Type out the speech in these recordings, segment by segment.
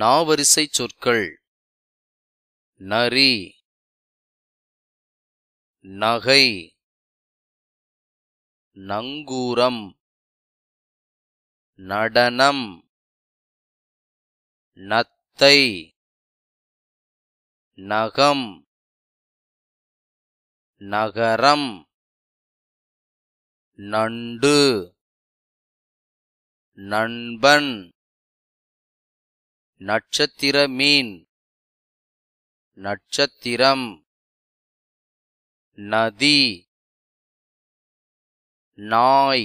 நாவரிசை சொற்கள் நரி நகை நங்கூரம் நடனம் நத்தை நகம் நகரம் நண்டு நண்பன் நட்சத்திர மீன் நட்சத்திரம் நதி நாய்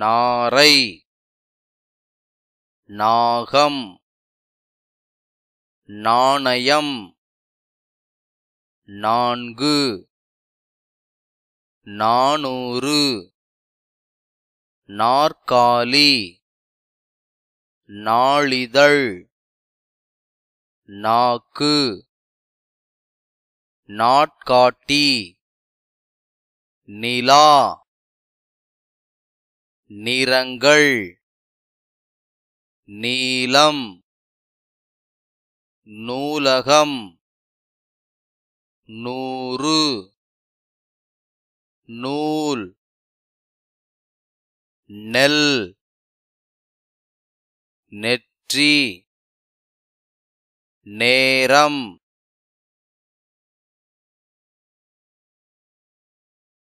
நாரை நாகம் நாணயம் நான்கு நானூறு நாற்காலி நாளிதழ் நாக்கு நாட்காட்டி நிலா நிறங்கள் நீலம் நூலகம் நூறு நூல் நெல் நெற்றி நேரம்